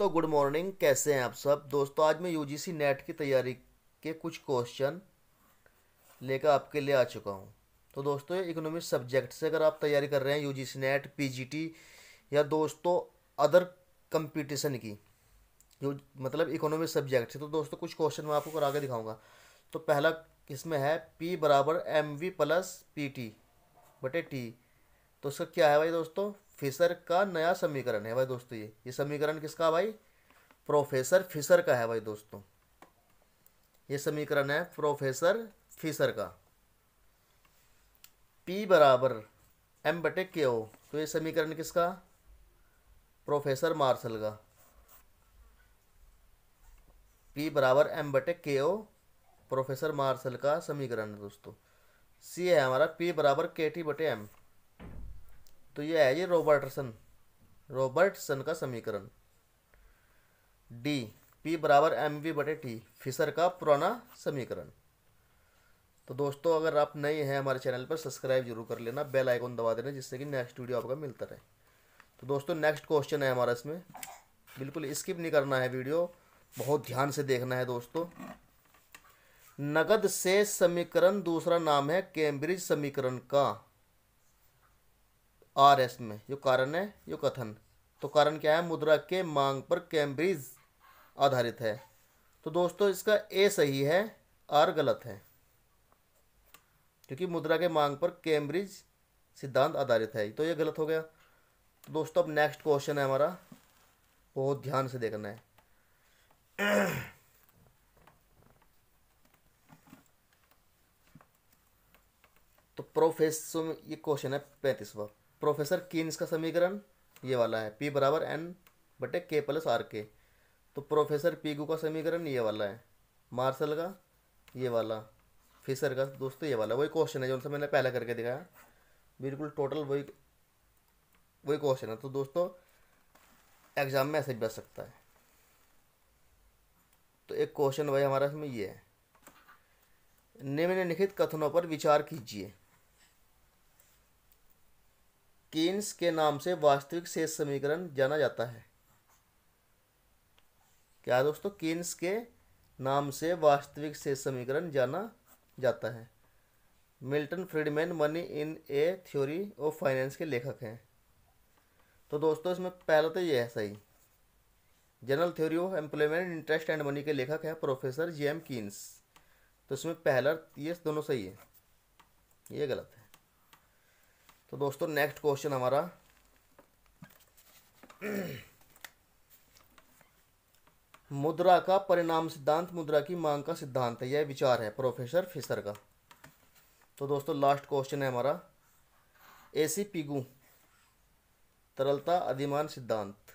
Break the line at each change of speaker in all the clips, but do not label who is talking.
दोस्तों good morning कैसे हैं आप सब दोस्तों आज मैं यूजीसी नेट की तैयारी के कुछ क्वेश्चन लेकर आपके लिए आ चुका हूं तो दोस्तों इकोनॉमिक सब्जेक्ट से अगर आप तैयारी कर रहे हैं यूजीसी नेट पीजीटी या दोस्तों अदर कंपटीशन की जो मतलब इकोनॉमिक सब्जेक्ट से तो दोस्तों कुछ क्वेश्चन मैं आपको करा के दिखाऊँगा तो पहला इसमें है पी बराबर M V plus P T बटे टी तो उसका क्या है भाई दोस्तों फिशर का नया समीकरण है भाई दोस्तों ये ये समीकरण किसका भाई प्रोफेसर फिशर का है भाई दोस्तों ये समीकरण है प्रोफेसर फिशर का पी बराबर एम बटे के ओ तो ये समीकरण किसका प्रोफेसर मार्शल का पी बराबर एम बटे के ओ प्रोफेसर मार्शल का समीकरण है दोस्तों सी है हमारा पी बराबर के टी बटे एम तो ये है जी रॉबर्टसन रॉबर्टसन का समीकरण डी पी बराबर एम वी बटे टी फिशर का पुराना समीकरण तो दोस्तों अगर आप नए हैं हमारे चैनल पर सब्सक्राइब जरूर कर लेना बेल आइकॉन दबा देना जिससे कि नेक्स्ट वीडियो आपका मिलता रहे तो दोस्तों नेक्स्ट क्वेश्चन है हमारा इसमें बिल्कुल स्किप नहीं करना है वीडियो बहुत ध्यान से देखना है दोस्तों नगद से समीकरण दूसरा नाम है कैम्ब्रिज समीकरण का आर एस में जो कारण है जो कथन तो कारण क्या है मुद्रा के मांग पर कैम्ब्रिज आधारित है तो दोस्तों इसका ए सही है आर गलत है क्योंकि मुद्रा के मांग पर कैम्ब्रिज सिद्धांत आधारित है तो ये गलत हो गया तो दोस्तों अब नेक्स्ट क्वेश्चन है हमारा बहुत ध्यान से देखना है तो प्रोफेसर ये क्वेश्चन है पैंतीसवा प्रोफेसर कीन्स तो का समीकरण ये वाला है पी बराबर एन बटे के प्लस आर के तो प्रोफेसर पीगू का समीकरण ये वाला है मार्शल का ये वाला फिशर का दोस्तों ये वाला वही क्वेश्चन है जो उनसे मैंने पहले करके दिखाया बिल्कुल टोटल वही वही क्वेश्चन है तो दोस्तों एग्जाम में ऐसे बच सकता है तो एक क्वेश्चन भाई हमारा इसमें ये है निम्नलिखित कथनों पर विचार कीजिए कीन्स के नाम से वास्तविक शेष समीकरण जाना जाता है क्या दोस्तों कीन्स के नाम से वास्तविक शेष समीकरण जाना जाता है Milton Friedman money in a theory of finance के लेखक हैं तो दोस्तों इसमें पहला तो ये है सही general theory of employment interest and money के लेखक हैं प्रोफेसर जी एम कीन्स तो इसमें पहला ये दोनों सही है ये गलत है तो दोस्तों नेक्स्ट क्वेश्चन हमारा मुद्रा का परिणाम सिद्धांत मुद्रा की मांग का सिद्धांत है यह विचार है प्रोफेसर फिसर का तो दोस्तों लास्ट क्वेश्चन है हमारा एसी पिगू तरलता अधिमान सिद्धांत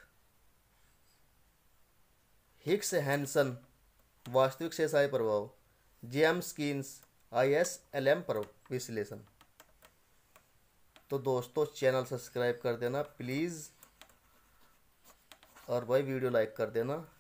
हिक्स हैंसन वास्तविक शेषाय प्रभाव जेम्स स्कीन्स आई एस एल एम पर विश्लेषण तो दोस्तों चैनल सब्सक्राइब कर देना प्लीज़ और भाई वीडियो लाइक कर देना